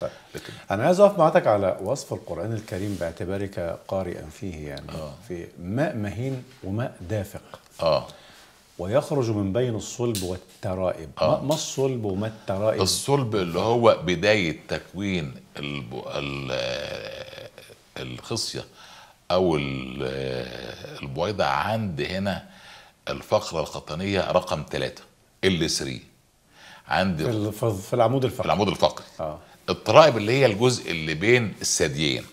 طيب. انا عايز اقف معاك على وصف القران الكريم باعتبارك قارئا فيه يعني آه. في ماء مهين وماء دافق اه ويخرج من بين الصلب والترائب آه. ما الصلب وما الترائب الصلب اللي هو بدايه تكوين الخصيه او البويضه عند هنا الفقره القطنيه رقم ثلاثة ال 3 عند في, في العمود الفقري العمود الفقري آه. الطرائب اللي هي الجزء اللي بين الثديين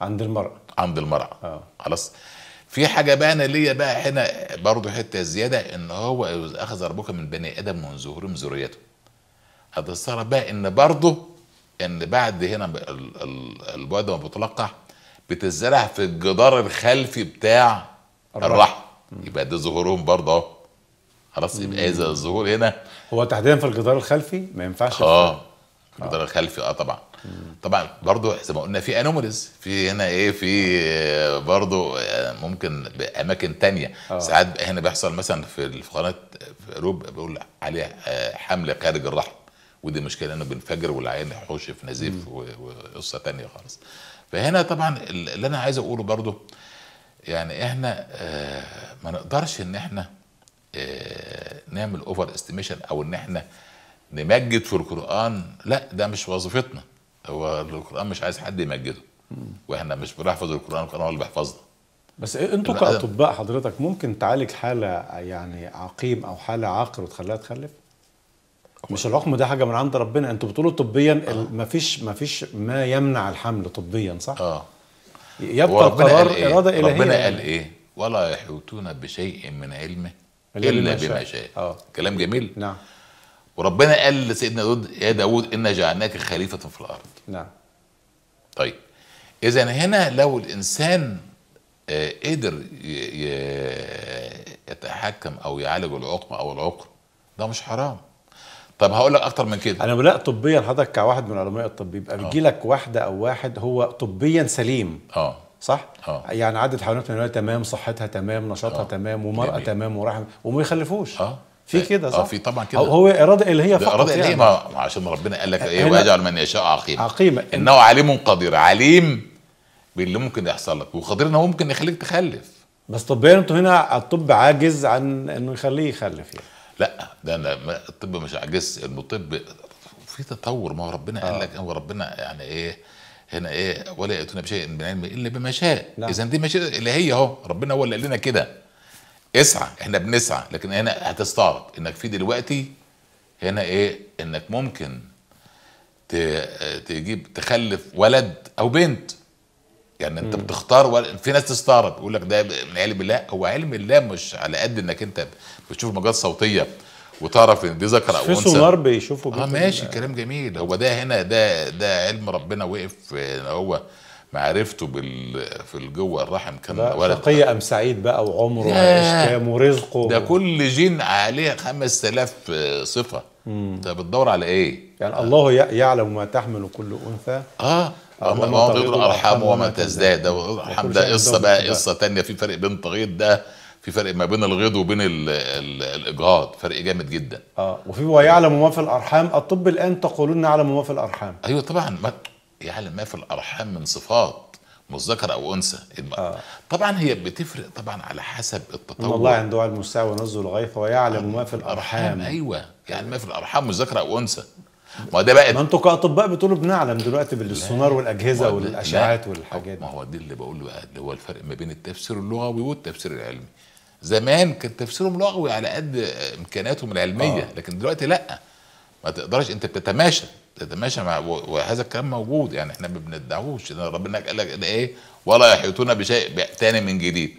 عند المرأة عند المرأة آه. خلاص في حاجه بقى انا ليا بقى هنا برضه حته زياده ان هو اخذ ربك من بني ادم من ظهورهم ذريته هتستغرب بقى ان برضه ان بعد هنا البعد ما بتلقح بتتزرع في الجدار الخلفي بتاع الرحم يبقى ده ظهورهم برضه اهو خلاص يبقى اذا الظهور هنا هو تحديدا في الجدار الخلفي ما ينفعش اه الجدار الخلفي اه طبعا طبعا برضو زي ما قلنا في انوماليز في هنا ايه في برضو آه، ممكن باماكن تانية آه. ساعات هنا بيحصل مثلا في الفقرات في قلوب بيقول عليها آه، حمل خارج الرحم ودي مشكله انه بنفجر والعين حوشف نزيف وقصه تانية خالص فهنا طبعا اللي انا عايز اقوله برضو يعني احنا ما نقدرش ان احنا نعمل اوفر استيميشن او ان احنا نمجد في القرآن لا ده مش وظيفتنا هو القرآن مش عايز حد يمجده واحنا مش بنحفظ القرآن القرآن هو اللي بيحفظنا بس إيه، انتوا كاطباء حضرتك ممكن تعالج حاله يعني عقيم او حاله عاقر وتخليها تخلف؟ مش العقم ده حاجه من عند ربنا انتوا بتقولوا طبيا آه. مفيش مفيش ما يمنع الحمل طبيا صح؟ اه يبقى القرار إيه؟ اراده الهيه ربنا قال ايه؟ ولا يحيطون بشيء من علمه الا بما شاء اه كلام جميل نعم وربنا قال لسيدنا داود يا داود إنا جعلناك خليفة في الأرض نعم طيب إذا هنا لو الإنسان آه، قدر يتحكم أو يعالج العقم أو العقر ده مش حرام طب هقول لك اكتر من كده انا بلاقي طبيا حضرتك كواحد من علماء الطب بيبقى آه. بيجي لك واحده او واحد هو طبيا سليم اه صح؟ أوه. يعني عدد حيوانات منويه تمام صحتها تمام نشاطها أوه. تمام ومرأة جميل. تمام ورحم وما يخلفوش اه في إيه. كده آه، صح؟ اه في طبعا كده هو اراده الهيه فقط اراده الهيه يعني. ما عشان ربنا قال لك ايه ويجعل من يشاء عقيم عقيم انه عليم قدير عليم باللي ممكن يحصل لك وقدير ان هو ممكن يخليك تخلف بس طبيا انتوا هنا الطب عاجز عن انه يخليه يخلف يعني لا ده انا الطب مش عاجز الطب في تطور ما هو ربنا قال آه. لك هو ربنا يعني ايه هنا ايه ولا ياتون بشيء من علم الا بما شاء نعم. اذا دي مشيئه الهيه اهو ربنا هو اللي قال لنا كده اسعى احنا بنسعى لكن هنا هتستعرض انك في دلوقتي هنا ايه انك ممكن تجيب تخلف ولد او بنت يعني انت م. بتختار ولد في ناس تستعرض يقول لك ده من علم الله هو علم الله مش على قد انك انت بتشوف مجالات صوتيه وتعرف ان دي ذكر او انثى في سونار بيشوفوا اه ماشي كلام جميل هو ده هنا ده ده علم ربنا وقف آه، هو معرفته بال في جوه الرحم كان ولد شقي ام سعيد بقى وعمره وعيش كام ورزقه ده كل جين عليه 5000 صفه انت بتدور على ايه؟ يعني الله يعلم ما تحمل كل انثى اه وما تغيض الارحام وما تزداد الارحام ده يعني قصه بقى قصه ثانيه في فرق بين تغيض ده في فرق ما بين الغيض وبين الاجهاض فرق جامد جدا اه وفي ويعلم ما في الارحام الطب الان تقولون نعلم ما في الارحام ايوه طبعا ما يعلم ما في الارحام من صفات مذكر او انثى آه. طبعا هي بتفرق طبعا على حسب التطور الله عنده علم الساعه ونزل الغيث ويعلم ما في الارحام ايوه يعني ما في الارحام مذكر او انثى ما ده بقى ما انتوا كاطباء بتقولوا بنعلم دلوقتي بالسونار والاجهزه والاشعاعات والحاجات ما هو ده اللي بقوله بقى اللي هو الفرق ما بين التفسير اللغوي والتفسير العلمي زمان كان تفسيرهم لغوي على قد امكاناتهم العلميه آه. لكن دلوقتي لا ما تقدرش انت بتتماشى مع وهذا الكلام موجود يعني احنا ما بندعوش ربنا قال لك ايه ولا يحيطون بشيء تاني من جديد